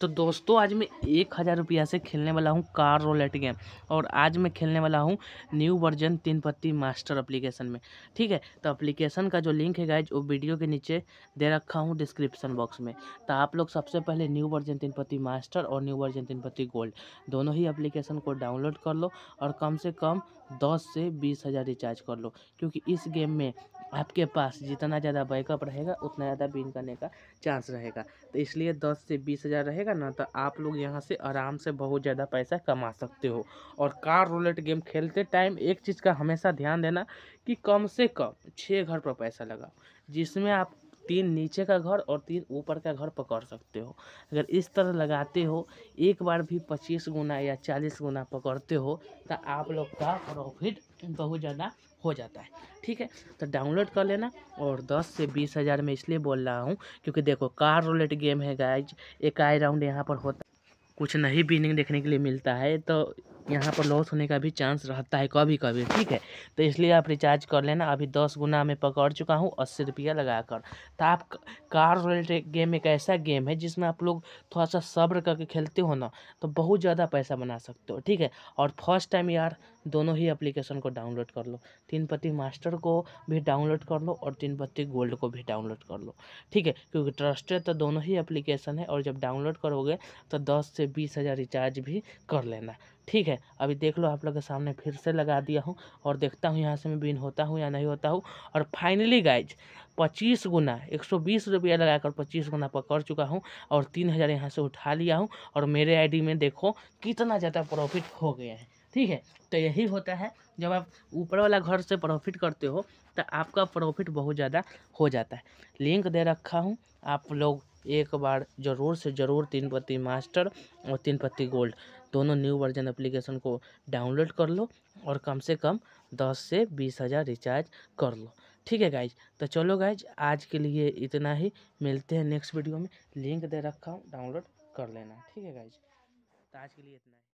तो दोस्तों आज मैं एक हज़ार रुपया से खेलने वाला हूँ कार रोलेट गेम और आज मैं खेलने वाला हूँ न्यू वर्जन तीन पत्ती मास्टर एप्लीकेशन में ठीक है तो एप्लीकेशन का जो लिंक है गाइज वो वीडियो के नीचे दे रखा हूँ डिस्क्रिप्शन बॉक्स में तो आप लोग सबसे पहले न्यू वर्जन तीन पत्ती मास्टर और न्यू वर्जन तीन पत्ती गोल्ड दोनों ही अप्लीकेशन को डाउनलोड कर लो और कम से कम दस से बीस हज़ार रिचार्ज कर लो क्योंकि इस गेम में आपके पास जितना ज़्यादा बैकअप रहेगा उतना ज़्यादा बिन करने का चांस रहेगा तो इसलिए दस से बीस हज़ार रहेगा ना तो आप लोग यहाँ से आराम से बहुत ज़्यादा पैसा कमा सकते हो और कार रोलेट गेम खेलते टाइम एक चीज़ का हमेशा ध्यान देना कि कम से कम छः घर पर पैसा लगाओ जिसमें आप तीन नीचे का घर और तीन ऊपर का घर पकड़ सकते हो अगर इस तरह लगाते हो एक बार भी पच्चीस गुना या चालीस गुना पकड़ते हो तो आप लोग का प्रॉफिट बहुत ज़्यादा हो जाता है ठीक है तो डाउनलोड कर लेना और 10 से बीस हज़ार में इसलिए बोल रहा हूँ क्योंकि देखो कार रोलेट गेम है गाइज एक आई राउंड यहाँ पर होता कुछ नहीं विनिंग देखने के लिए मिलता है तो यहाँ पर लॉस होने का भी चांस रहता है कभी कभी ठीक है तो इसलिए आप रिचार्ज कर लेना अभी दस गुना में पकड़ चुका हूँ अस्सी रुपया लगा कर तो आप कार रिलेटेड गेम एक ऐसा गेम है जिसमें आप लोग थोड़ा सा सब्र करके खेलते हो ना तो बहुत ज़्यादा पैसा बना सकते हो ठीक है और फर्स्ट टाइम यार दोनों ही एप्लीकेशन को डाउनलोड कर लो तीन पत्ती मास्टर को भी डाउनलोड कर लो और तीन पत्ती गोल्ड को भी डाउनलोड कर लो ठीक है क्योंकि ट्रस्टेड तो दोनों ही एप्लीकेशन है और जब डाउनलोड करोगे तो दस से से बीस हज़ार रिचार्ज भी कर लेना ठीक है अभी देख लो आप लोग के सामने फिर से लगा दिया हूँ और देखता हूँ यहाँ से मैं बिन होता हूँ या नहीं होता हूँ और फाइनली गाइज पच्चीस गुना एक सौ बीस रुपया लगाकर पच्चीस गुना पकड़ चुका हूँ और तीन हज़ार यहाँ से उठा लिया हूँ और मेरे आईडी में देखो कितना ज़्यादा प्रॉफिट हो गया है ठीक है तो यही होता है जब आप ऊपर वाला घर से प्रॉफिट करते हो तो आपका प्रॉफिट बहुत ज़्यादा हो जाता है लिंक दे रखा हूँ आप लोग एक बार ज़रूर से ज़रूर तीन पत्ती मास्टर और तीन पत्ती गोल्ड दोनों न्यू वर्जन एप्लीकेशन को डाउनलोड कर लो और कम से कम दस से बीस हज़ार रिचार्ज कर लो ठीक है गाइज तो चलो गाइज आज के लिए इतना ही मिलते हैं नेक्स्ट वीडियो में लिंक दे रखा हूँ डाउनलोड कर लेना ठीक है गाइज तो आज के लिए इतना ही